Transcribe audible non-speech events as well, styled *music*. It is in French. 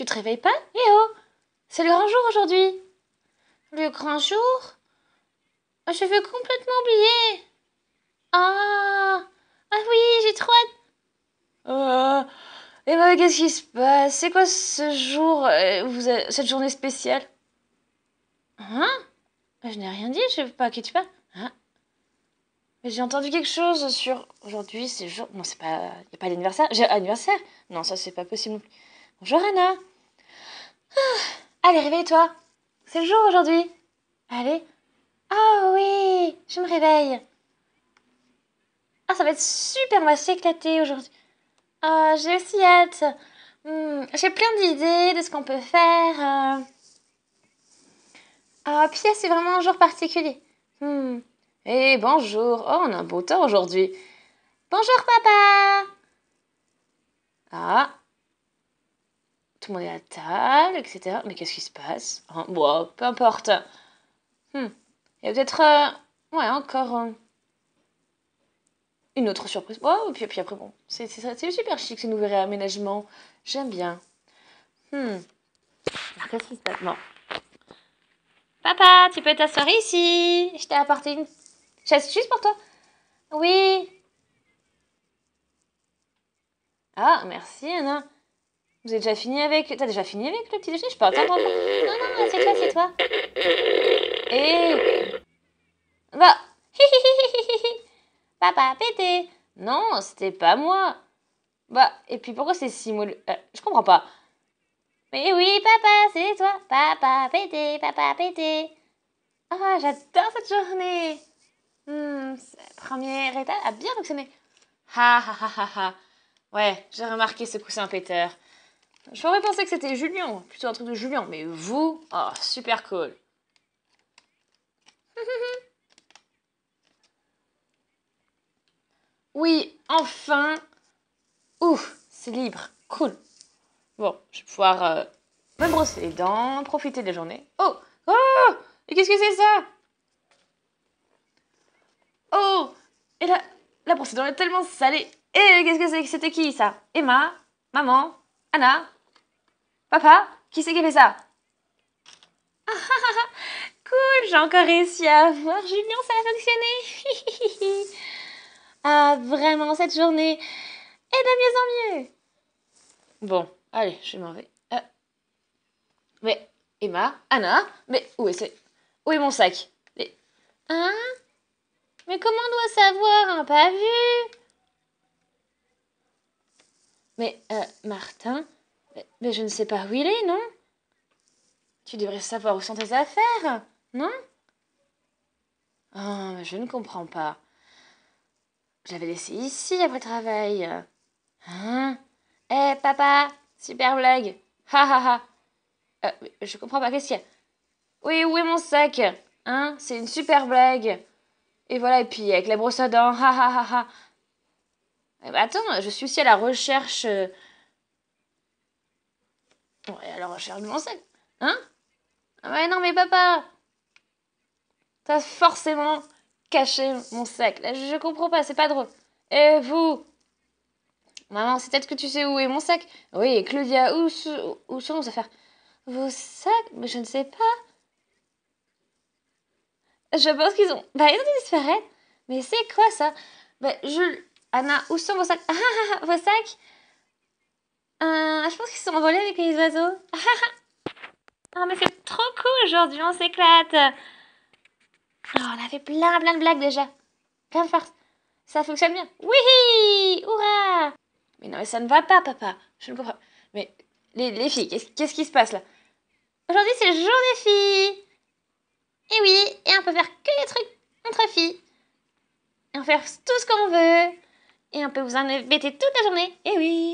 Tu te réveilles pas Eh oh C'est le grand jour aujourd'hui Le grand jour Je veux complètement oublier Ah Ah oui, j'ai trop hâte oh Eh ben, qu'est-ce qui se passe C'est quoi ce jour euh, Cette journée spéciale Hein ben, Je n'ai rien dit, je ne sais pas Qu'est-ce qui tu parles. Hein mais j'ai entendu quelque chose sur aujourd'hui, c'est jour. Non, c'est pas. Il n'y a pas d'anniversaire. J'ai anniversaire Non, ça, c'est pas possible Bonjour Anna allez, ah, réveille-toi. C'est le jour aujourd'hui. Allez. Ah oh, oui, je me réveille. Ah, ça va être super, Moi, va aujourd'hui. Ah, j'ai aussi hâte. Hmm, j'ai plein d'idées de ce qu'on peut faire. Euh. Ah, puis c'est vraiment un jour particulier. Hmm. Eh, bonjour. Oh, on a un beau temps aujourd'hui. Bonjour, papa. Ah, tout le monde est à table, etc. Mais qu'est-ce qui se passe hein, Bon, peu importe. Hmm. Il y a peut-être... Euh, ouais, encore... Euh, une autre surprise. Bon, puis, puis après, bon, c'est super chic ce nouveau réaménagement. J'aime bien. Hmm. Alors, qu'est-ce qui se passe Papa, tu peux t'asseoir ici. Je t'ai apporté une chaise juste pour toi. Oui. Ah, merci, Anna. Vous avez déjà fini avec. T'as déjà fini avec le petit déjeuner Je peux attendre un peu. *laughs* Non, non, c'est toi, c'est toi. Et. Bah. *laughs* Papa, pété. Non, c'était pas moi. Bah, et puis pourquoi c'est si moulu euh, Je comprends pas. Mais oui, papa, c'est toi. Papa, pété, papa, pété. Ah, j'adore cette journée. Hmm, première étape a bien fonctionné. Ha ha ha ha ha. Ouais, j'ai remarqué ce coussin péteur. J'aurais pensé que c'était Julien, plutôt un truc de Julien, mais vous, oh, super cool. *laughs* oui, enfin. Ouh, c'est libre, cool. Bon, je vais pouvoir euh, me brosser les dents, profiter de la journée. Oh, oh, et qu'est-ce que c'est ça Oh, et là, la brosse est tellement salée. Et qu'est-ce que c'est C'était qui ça Emma Maman Anna Papa Qui c'est qui fait ça *laughs* Cool, j'ai encore réussi à voir Julien, ça a fonctionné *laughs* Ah, vraiment, cette journée est de mieux en mieux Bon, allez, je m'en vais. Euh. Mais, Emma, Anna, mais où est, est mon sac Hein Mais comment on doit savoir, Pas vu mais, euh, Martin, mais je ne sais pas où il est, non Tu devrais savoir où sont tes affaires, non ah, je ne comprends pas. Je l'avais laissé ici après travail. Hein Eh, papa Super blague Ha ha ha euh, Je comprends pas, qu'est-ce qu'il y a Oui, où est mon sac Hein C'est une super blague Et voilà, et puis avec la brosse à dents, ha ha ha eh ben, attends, je suis aussi à la recherche. Euh, ouais, à la recherche de mon sac. Hein ah Ouais, non, mais papa T'as forcément caché mon sac. je comprends pas, c'est pas drôle. Et vous Maman, c'est peut-être que tu sais où est mon sac. Oui, Claudia, où, sont vos affaires Vos sacs Mais je ne sais pas. Je pense qu'ils ont. Bah, ils ont disparu. Mais c'est quoi ça Bah, je Anna, où sont vos sacs *laughs* ah, ah, ah, Vos sacs euh, Je pense qu'ils sont envolés avec les oiseaux. *laughs* Ah, ah, mais c'est trop cool aujourd'hui, on s'éclate. Oh, on a fait plein plein de blagues déjà. Plein de farces. Ça fonctionne bien. Oui Hurrah Mais non, mais ça ne va pas, papa. Je ne comprends pas. Mais les, filles, qu'est-ce qui se passe là Aujourd'hui, c'est le jour des filles. Et oui, et on peut faire que les trucs entre filles. Et on peut faire tout ce qu'on veut. Et on peut vous en inviter toute la journée. Eh oui